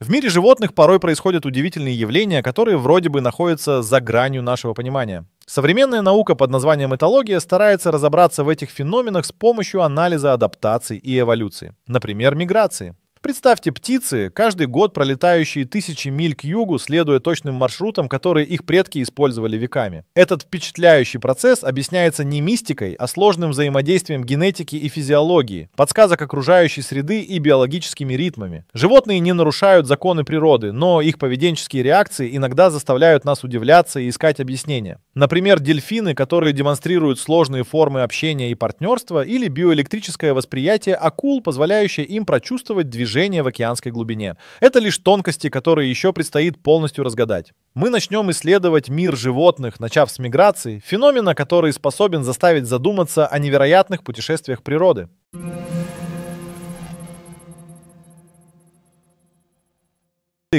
В мире животных порой происходят удивительные явления, которые вроде бы находятся за гранью нашего понимания. Современная наука под названием этология старается разобраться в этих феноменах с помощью анализа адаптации и эволюции, например, миграции. Представьте птицы, каждый год пролетающие тысячи миль к югу, следуя точным маршрутам, которые их предки использовали веками. Этот впечатляющий процесс объясняется не мистикой, а сложным взаимодействием генетики и физиологии, подсказок окружающей среды и биологическими ритмами. Животные не нарушают законы природы, но их поведенческие реакции иногда заставляют нас удивляться и искать объяснения. Например, дельфины, которые демонстрируют сложные формы общения и партнерства, или биоэлектрическое восприятие акул, позволяющее им прочувствовать движение движения в океанской глубине. Это лишь тонкости, которые еще предстоит полностью разгадать. Мы начнем исследовать мир животных, начав с миграции, феномена, который способен заставить задуматься о невероятных путешествиях природы.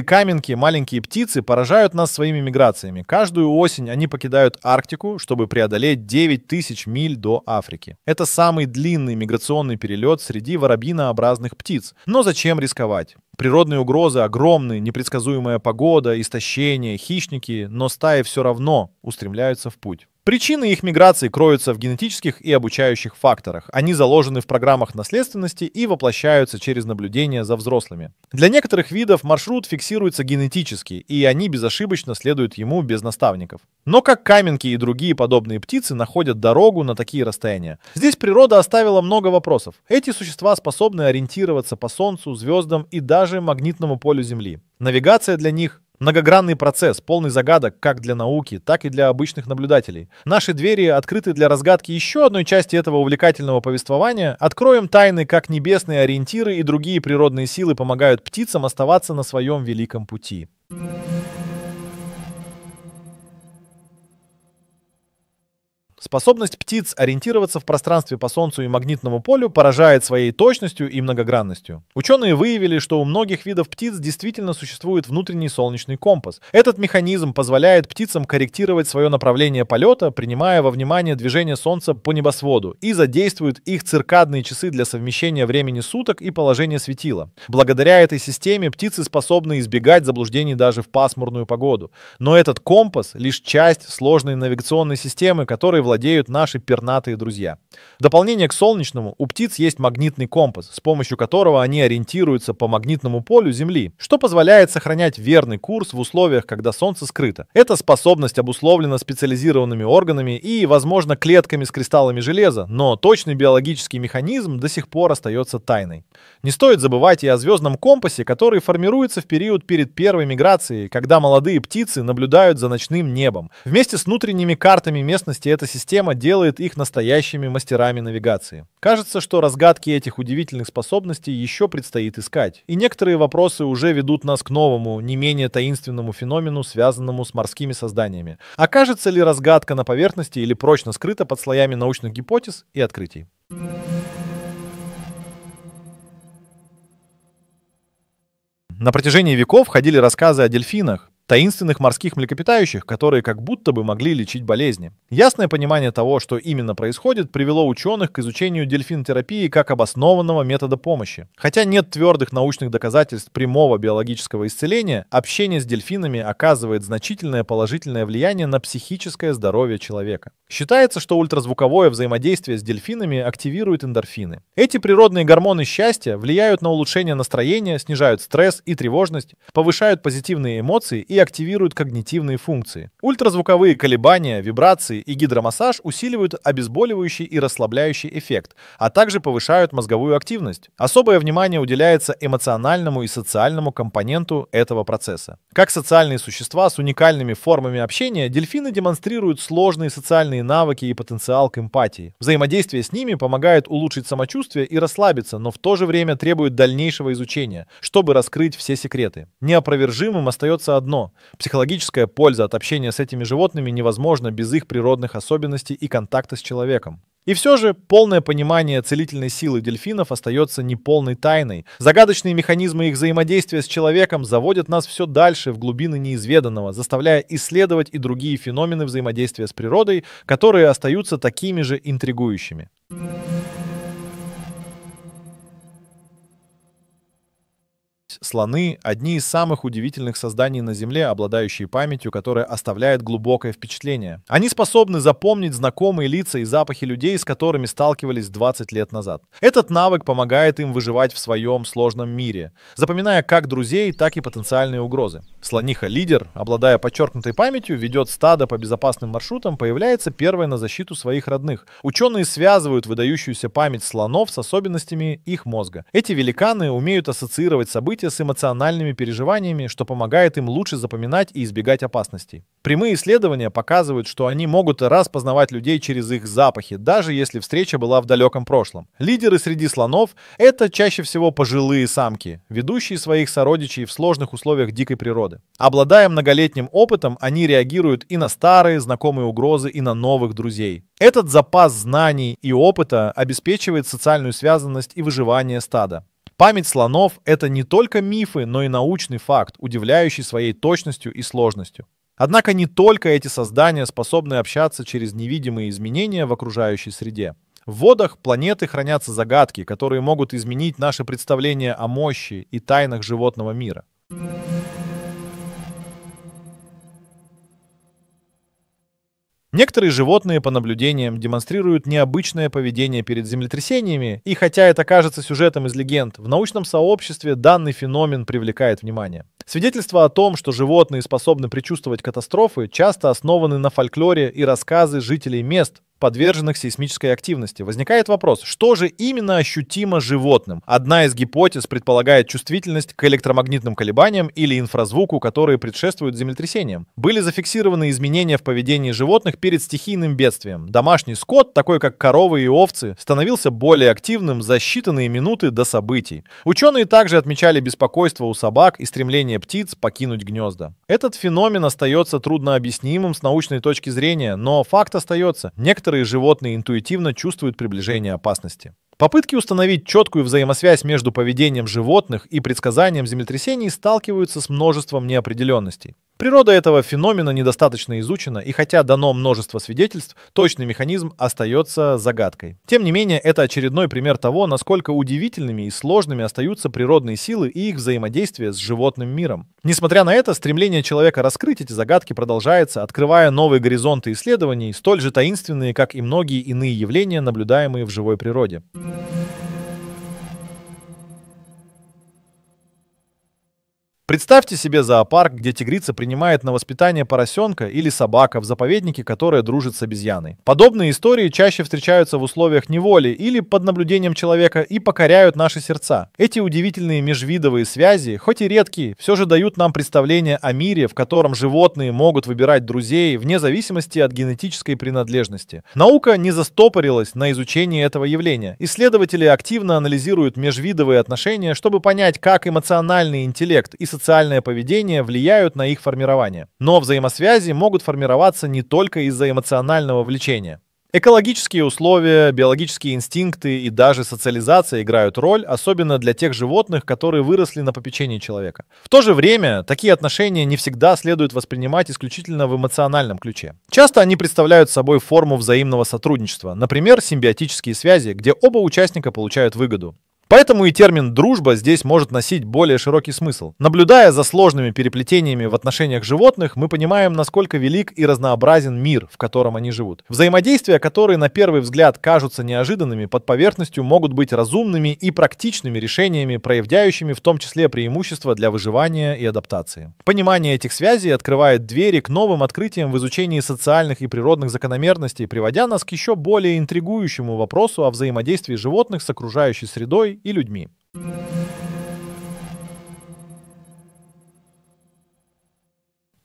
Каменки, маленькие птицы поражают нас своими миграциями. Каждую осень они покидают Арктику, чтобы преодолеть 9 тысяч миль до Африки. Это самый длинный миграционный перелет среди воробьинообразных птиц. Но зачем рисковать? Природные угрозы огромные, непредсказуемая погода, истощение, хищники, но стаи все равно устремляются в путь. Причины их миграции кроются в генетических и обучающих факторах. Они заложены в программах наследственности и воплощаются через наблюдение за взрослыми. Для некоторых видов маршрут фиксируется генетически, и они безошибочно следуют ему без наставников. Но как каменки и другие подобные птицы находят дорогу на такие расстояния? Здесь природа оставила много вопросов. Эти существа способны ориентироваться по Солнцу, звездам и даже магнитному полю Земли. Навигация для них Многогранный процесс, полный загадок как для науки, так и для обычных наблюдателей. Наши двери открыты для разгадки еще одной части этого увлекательного повествования. Откроем тайны, как небесные ориентиры и другие природные силы помогают птицам оставаться на своем великом пути. Способность птиц ориентироваться в пространстве по Солнцу и магнитному полю поражает своей точностью и многогранностью. Ученые выявили, что у многих видов птиц действительно существует внутренний солнечный компас. Этот механизм позволяет птицам корректировать свое направление полета, принимая во внимание движение Солнца по небосводу, и задействует их циркадные часы для совмещения времени суток и положения светила. Благодаря этой системе птицы способны избегать заблуждений даже в пасмурную погоду. Но этот компас лишь часть сложной навигационной системы, которой владеет владеют наши пернатые друзья. В дополнение к солнечному, у птиц есть магнитный компас, с помощью которого они ориентируются по магнитному полю Земли, что позволяет сохранять верный курс в условиях, когда Солнце скрыто. Эта способность обусловлена специализированными органами и, возможно, клетками с кристаллами железа, но точный биологический механизм до сих пор остается тайной. Не стоит забывать и о звездном компасе, который формируется в период перед первой миграцией, когда молодые птицы наблюдают за ночным небом. Вместе с внутренними картами местности эта система система делает их настоящими мастерами навигации. Кажется, что разгадки этих удивительных способностей еще предстоит искать. И некоторые вопросы уже ведут нас к новому, не менее таинственному феномену, связанному с морскими созданиями. Окажется а ли разгадка на поверхности или прочно скрыта под слоями научных гипотез и открытий? На протяжении веков ходили рассказы о дельфинах, таинственных морских млекопитающих, которые как будто бы могли лечить болезни. Ясное понимание того, что именно происходит, привело ученых к изучению дельфинотерапии как обоснованного метода помощи. Хотя нет твердых научных доказательств прямого биологического исцеления, общение с дельфинами оказывает значительное положительное влияние на психическое здоровье человека. Считается, что ультразвуковое взаимодействие с дельфинами активирует эндорфины. Эти природные гормоны счастья влияют на улучшение настроения, снижают стресс и тревожность, повышают позитивные эмоции и и активируют когнитивные функции. Ультразвуковые колебания, вибрации и гидромассаж усиливают обезболивающий и расслабляющий эффект, а также повышают мозговую активность. Особое внимание уделяется эмоциональному и социальному компоненту этого процесса. Как социальные существа с уникальными формами общения, дельфины демонстрируют сложные социальные навыки и потенциал к эмпатии. Взаимодействие с ними помогает улучшить самочувствие и расслабиться, но в то же время требует дальнейшего изучения, чтобы раскрыть все секреты. Неопровержимым остается одно Психологическая польза от общения с этими животными невозможна без их природных особенностей и контакта с человеком. И все же полное понимание целительной силы дельфинов остается неполной тайной. Загадочные механизмы их взаимодействия с человеком заводят нас все дальше в глубины неизведанного, заставляя исследовать и другие феномены взаимодействия с природой, которые остаются такими же интригующими. есть слоны — одни из самых удивительных созданий на Земле, обладающие памятью, которая оставляет глубокое впечатление. Они способны запомнить знакомые лица и запахи людей, с которыми сталкивались 20 лет назад. Этот навык помогает им выживать в своем сложном мире, запоминая как друзей, так и потенциальные угрозы. Слониха-лидер, обладая подчеркнутой памятью, ведет стадо по безопасным маршрутам, появляется первой на защиту своих родных. Ученые связывают выдающуюся память слонов с особенностями их мозга. Эти великаны умеют ассоциировать события занятия с эмоциональными переживаниями, что помогает им лучше запоминать и избегать опасностей. Прямые исследования показывают, что они могут распознавать людей через их запахи, даже если встреча была в далеком прошлом. Лидеры среди слонов – это чаще всего пожилые самки, ведущие своих сородичей в сложных условиях дикой природы. Обладая многолетним опытом, они реагируют и на старые знакомые угрозы, и на новых друзей. Этот запас знаний и опыта обеспечивает социальную связанность и выживание стада. Память слонов — это не только мифы, но и научный факт, удивляющий своей точностью и сложностью. Однако не только эти создания способны общаться через невидимые изменения в окружающей среде. В водах планеты хранятся загадки, которые могут изменить наше представление о мощи и тайнах животного мира. Некоторые животные, по наблюдениям, демонстрируют необычное поведение перед землетрясениями, и хотя это кажется сюжетом из легенд, в научном сообществе данный феномен привлекает внимание. Свидетельства о том, что животные способны предчувствовать катастрофы, часто основаны на фольклоре и рассказы жителей мест, подверженных сейсмической активности. Возникает вопрос, что же именно ощутимо животным? Одна из гипотез предполагает чувствительность к электромагнитным колебаниям или инфразвуку, которые предшествуют землетрясениям. Были зафиксированы изменения в поведении животных перед стихийным бедствием. Домашний скот, такой как коровы и овцы, становился более активным за считанные минуты до событий. Ученые также отмечали беспокойство у собак и стремление птиц покинуть гнезда. Этот феномен остается труднообъяснимым с научной точки зрения, но факт остается. Некоторые Некоторые животные интуитивно чувствуют приближение опасности. Попытки установить четкую взаимосвязь между поведением животных и предсказанием землетрясений сталкиваются с множеством неопределенностей. Природа этого феномена недостаточно изучена, и хотя дано множество свидетельств, точный механизм остается загадкой. Тем не менее, это очередной пример того, насколько удивительными и сложными остаются природные силы и их взаимодействие с животным миром. Несмотря на это, стремление человека раскрыть эти загадки продолжается, открывая новые горизонты исследований, столь же таинственные, как и многие иные явления, наблюдаемые в живой природе. Mm-hmm. Представьте себе зоопарк, где тигрица принимает на воспитание поросенка или собака в заповеднике, которая дружит с обезьяной. Подобные истории чаще встречаются в условиях неволи или под наблюдением человека и покоряют наши сердца. Эти удивительные межвидовые связи, хоть и редкие, все же дают нам представление о мире, в котором животные могут выбирать друзей вне зависимости от генетической принадлежности. Наука не застопорилась на изучении этого явления. Исследователи активно анализируют межвидовые отношения, чтобы понять, как эмоциональный интеллект и социальное поведение влияют на их формирование. Но взаимосвязи могут формироваться не только из-за эмоционального влечения. Экологические условия, биологические инстинкты и даже социализация играют роль, особенно для тех животных, которые выросли на попечении человека. В то же время такие отношения не всегда следует воспринимать исключительно в эмоциональном ключе. Часто они представляют собой форму взаимного сотрудничества, например, симбиотические связи, где оба участника получают выгоду. Поэтому и термин «дружба» здесь может носить более широкий смысл. Наблюдая за сложными переплетениями в отношениях животных, мы понимаем, насколько велик и разнообразен мир, в котором они живут. Взаимодействия, которые на первый взгляд кажутся неожиданными, под поверхностью могут быть разумными и практичными решениями, проявляющими в том числе преимущества для выживания и адаптации. Понимание этих связей открывает двери к новым открытиям в изучении социальных и природных закономерностей, приводя нас к еще более интригующему вопросу о взаимодействии животных с окружающей средой и людьми.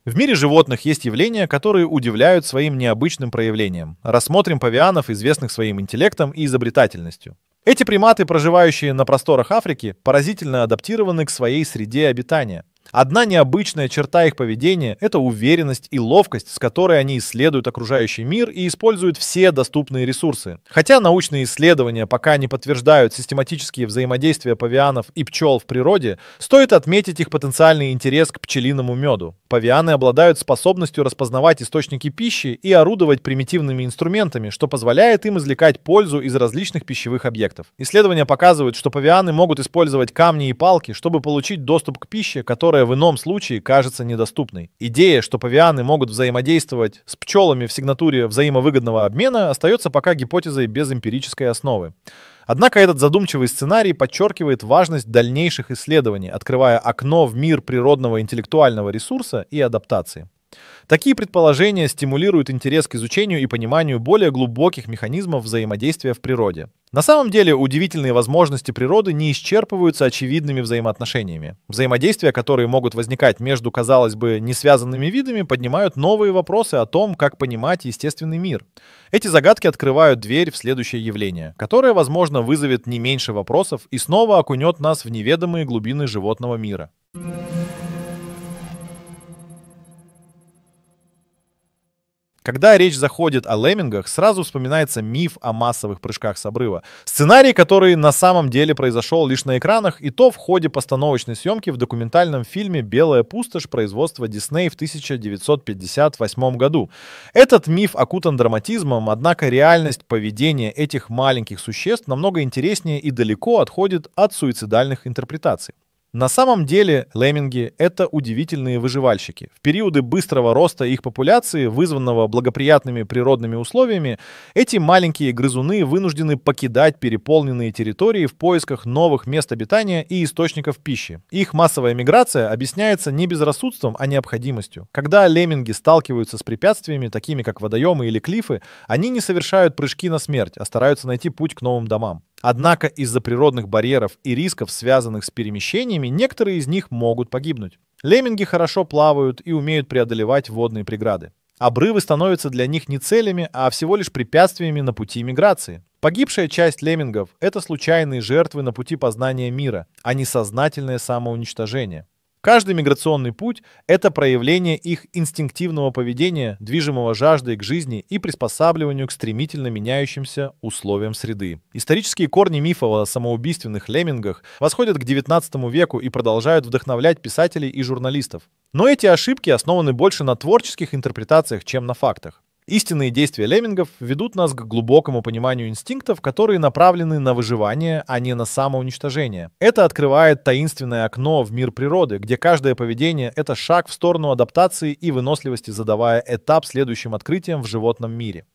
В мире животных есть явления, которые удивляют своим необычным проявлением. Рассмотрим павианов, известных своим интеллектом и изобретательностью. Эти приматы, проживающие на просторах Африки, поразительно адаптированы к своей среде обитания. Одна необычная черта их поведения – это уверенность и ловкость, с которой они исследуют окружающий мир и используют все доступные ресурсы. Хотя научные исследования пока не подтверждают систематические взаимодействия павианов и пчел в природе, стоит отметить их потенциальный интерес к пчелиному меду. Павианы обладают способностью распознавать источники пищи и орудовать примитивными инструментами, что позволяет им извлекать пользу из различных пищевых объектов. Исследования показывают, что павианы могут использовать камни и палки, чтобы получить доступ к пище, которая которая в ином случае кажется недоступной. Идея, что павианы могут взаимодействовать с пчелами в сигнатуре взаимовыгодного обмена, остается пока гипотезой без эмпирической основы. Однако этот задумчивый сценарий подчеркивает важность дальнейших исследований, открывая окно в мир природного интеллектуального ресурса и адаптации. Такие предположения стимулируют интерес к изучению и пониманию более глубоких механизмов взаимодействия в природе. На самом деле удивительные возможности природы не исчерпываются очевидными взаимоотношениями. Взаимодействия, которые могут возникать между, казалось бы, не связанными видами, поднимают новые вопросы о том, как понимать естественный мир. Эти загадки открывают дверь в следующее явление, которое, возможно, вызовет не меньше вопросов и снова окунет нас в неведомые глубины животного мира. Когда речь заходит о леммингах, сразу вспоминается миф о массовых прыжках с обрыва. Сценарий, который на самом деле произошел лишь на экранах, и то в ходе постановочной съемки в документальном фильме «Белая пустошь» производства Дисней в 1958 году. Этот миф окутан драматизмом, однако реальность поведения этих маленьких существ намного интереснее и далеко отходит от суицидальных интерпретаций. На самом деле лемминги – это удивительные выживальщики. В периоды быстрого роста их популяции, вызванного благоприятными природными условиями, эти маленькие грызуны вынуждены покидать переполненные территории в поисках новых мест обитания и источников пищи. Их массовая миграция объясняется не безрассудством, а необходимостью. Когда лемминги сталкиваются с препятствиями, такими как водоемы или клифы, они не совершают прыжки на смерть, а стараются найти путь к новым домам. Однако из-за природных барьеров и рисков, связанных с перемещениями, некоторые из них могут погибнуть. Лемминги хорошо плавают и умеют преодолевать водные преграды. Обрывы становятся для них не целями, а всего лишь препятствиями на пути миграции. Погибшая часть леммингов – это случайные жертвы на пути познания мира, а не сознательное самоуничтожение. Каждый миграционный путь – это проявление их инстинктивного поведения, движимого жаждой к жизни и приспосабливанию к стремительно меняющимся условиям среды. Исторические корни мифа о самоубийственных леммингах восходят к XIX веку и продолжают вдохновлять писателей и журналистов. Но эти ошибки основаны больше на творческих интерпретациях, чем на фактах. Истинные действия леммингов ведут нас к глубокому пониманию инстинктов, которые направлены на выживание, а не на самоуничтожение. Это открывает таинственное окно в мир природы, где каждое поведение — это шаг в сторону адаптации и выносливости, задавая этап следующим открытиям в животном мире.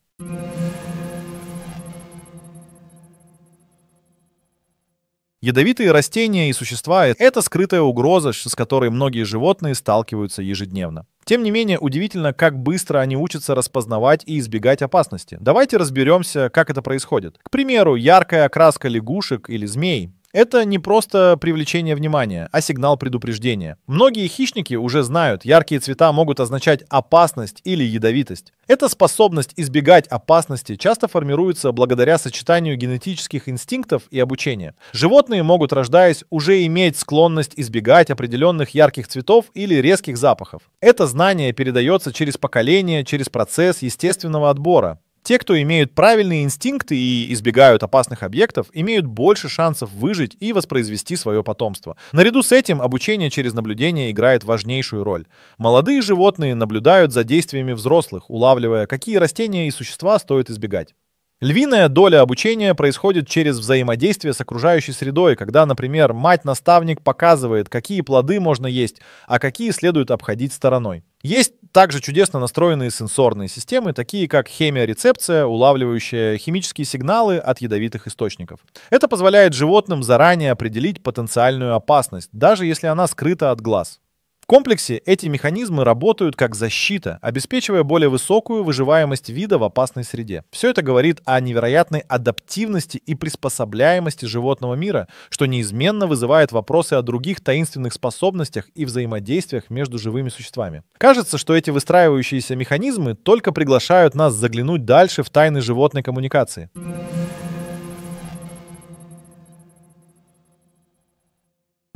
Ядовитые растения и существа — это скрытая угроза, с которой многие животные сталкиваются ежедневно. Тем не менее, удивительно, как быстро они учатся распознавать и избегать опасности. Давайте разберемся, как это происходит. К примеру, яркая окраска лягушек или змей это не просто привлечение внимания, а сигнал предупреждения. Многие хищники уже знают, яркие цвета могут означать опасность или ядовитость. Эта способность избегать опасности часто формируется благодаря сочетанию генетических инстинктов и обучения. Животные могут, рождаясь, уже иметь склонность избегать определенных ярких цветов или резких запахов. Это знание передается через поколение, через процесс естественного отбора. Те, кто имеют правильные инстинкты и избегают опасных объектов, имеют больше шансов выжить и воспроизвести свое потомство. Наряду с этим обучение через наблюдение играет важнейшую роль. Молодые животные наблюдают за действиями взрослых, улавливая, какие растения и существа стоит избегать. Львиная доля обучения происходит через взаимодействие с окружающей средой, когда, например, мать-наставник показывает, какие плоды можно есть, а какие следует обходить стороной. Есть также чудесно настроенные сенсорные системы, такие как хемиорецепция, улавливающая химические сигналы от ядовитых источников. Это позволяет животным заранее определить потенциальную опасность, даже если она скрыта от глаз. В комплексе эти механизмы работают как защита, обеспечивая более высокую выживаемость вида в опасной среде. Все это говорит о невероятной адаптивности и приспособляемости животного мира, что неизменно вызывает вопросы о других таинственных способностях и взаимодействиях между живыми существами. Кажется, что эти выстраивающиеся механизмы только приглашают нас заглянуть дальше в тайны животной коммуникации.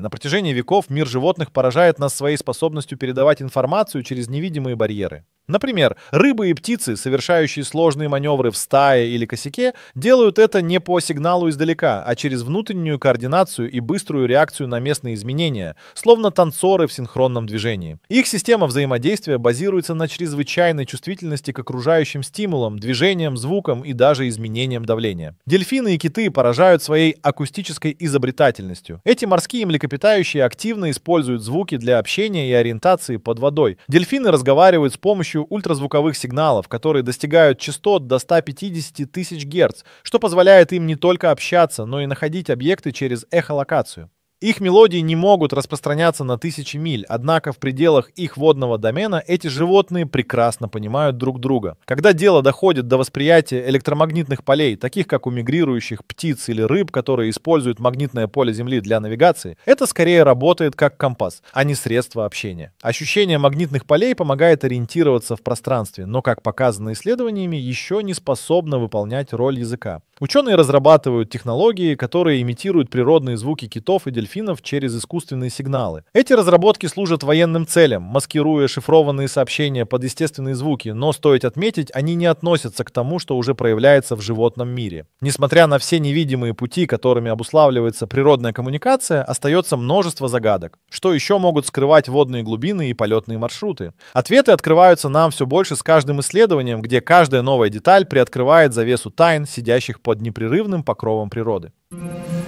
На протяжении веков мир животных поражает нас своей способностью передавать информацию через невидимые барьеры. Например, рыбы и птицы, совершающие сложные маневры в стае или косяке, делают это не по сигналу издалека, а через внутреннюю координацию и быструю реакцию на местные изменения, словно танцоры в синхронном движении. Их система взаимодействия базируется на чрезвычайной чувствительности к окружающим стимулам, движениям, звукам и даже изменениям давления. Дельфины и киты поражают своей акустической изобретательностью. Эти морские млекопитающие активно используют звуки для общения и ориентации под водой. Дельфины разговаривают с помощью помощью ультразвуковых сигналов, которые достигают частот до 150 тысяч Гц, что позволяет им не только общаться, но и находить объекты через эхолокацию. Их мелодии не могут распространяться на тысячи миль, однако в пределах их водного домена эти животные прекрасно понимают друг друга. Когда дело доходит до восприятия электромагнитных полей, таких как у мигрирующих птиц или рыб, которые используют магнитное поле Земли для навигации, это скорее работает как компас, а не средство общения. Ощущение магнитных полей помогает ориентироваться в пространстве, но, как показано исследованиями, еще не способно выполнять роль языка. Ученые разрабатывают технологии, которые имитируют природные звуки китов и дельфинов дельфинов через искусственные сигналы. Эти разработки служат военным целям, маскируя шифрованные сообщения под естественные звуки, но стоит отметить, они не относятся к тому, что уже проявляется в животном мире. Несмотря на все невидимые пути, которыми обуславливается природная коммуникация, остается множество загадок. Что еще могут скрывать водные глубины и полетные маршруты? Ответы открываются нам все больше с каждым исследованием, где каждая новая деталь приоткрывает завесу тайн, сидящих под непрерывным покровом природы. Thank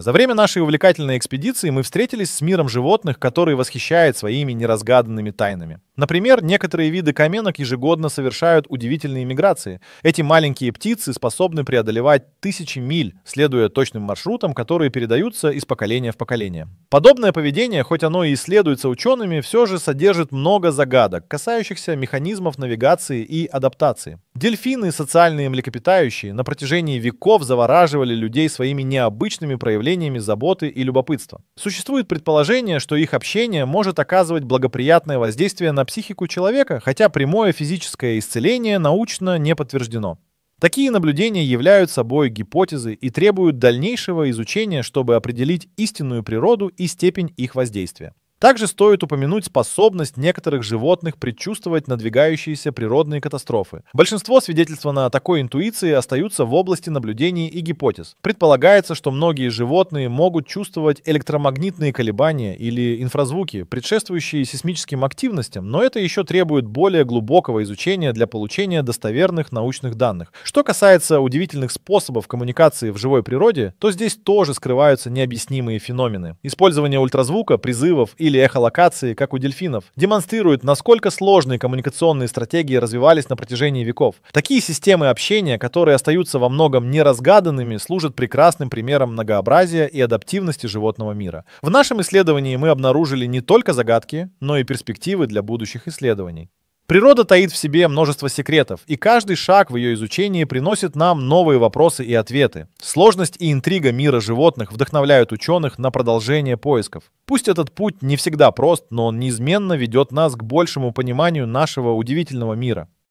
За время нашей увлекательной экспедиции мы встретились с миром животных, который восхищает своими неразгаданными тайнами. Например, некоторые виды каменок ежегодно совершают удивительные миграции. Эти маленькие птицы способны преодолевать тысячи миль, следуя точным маршрутам, которые передаются из поколения в поколение. Подобное поведение, хоть оно и исследуется учеными, все же содержит много загадок, касающихся механизмов навигации и адаптации. Дельфины и социальные млекопитающие на протяжении веков завораживали людей своими необычными проявлениями заботы и любопытства. Существует предположение, что их общение может оказывать благоприятное воздействие на психику человека, хотя прямое физическое исцеление научно не подтверждено. Такие наблюдения являются собой гипотезы и требуют дальнейшего изучения, чтобы определить истинную природу и степень их воздействия. Также стоит упомянуть способность некоторых животных предчувствовать надвигающиеся природные катастрофы. Большинство свидетельства на такой интуиции остаются в области наблюдений и гипотез. Предполагается, что многие животные могут чувствовать электромагнитные колебания или инфразвуки, предшествующие сейсмическим активностям, но это еще требует более глубокого изучения для получения достоверных научных данных. Что касается удивительных способов коммуникации в живой природе, то здесь тоже скрываются необъяснимые феномены. Использование ультразвука, призывов и или эхолокации, как у дельфинов, демонстрирует, насколько сложные коммуникационные стратегии развивались на протяжении веков. Такие системы общения, которые остаются во многом неразгаданными, служат прекрасным примером многообразия и адаптивности животного мира. В нашем исследовании мы обнаружили не только загадки, но и перспективы для будущих исследований. Природа таит в себе множество секретов, и каждый шаг в ее изучении приносит нам новые вопросы и ответы. Сложность и интрига мира животных вдохновляют ученых на продолжение поисков. Пусть этот путь не всегда прост, но он неизменно ведет нас к большему пониманию нашего удивительного мира.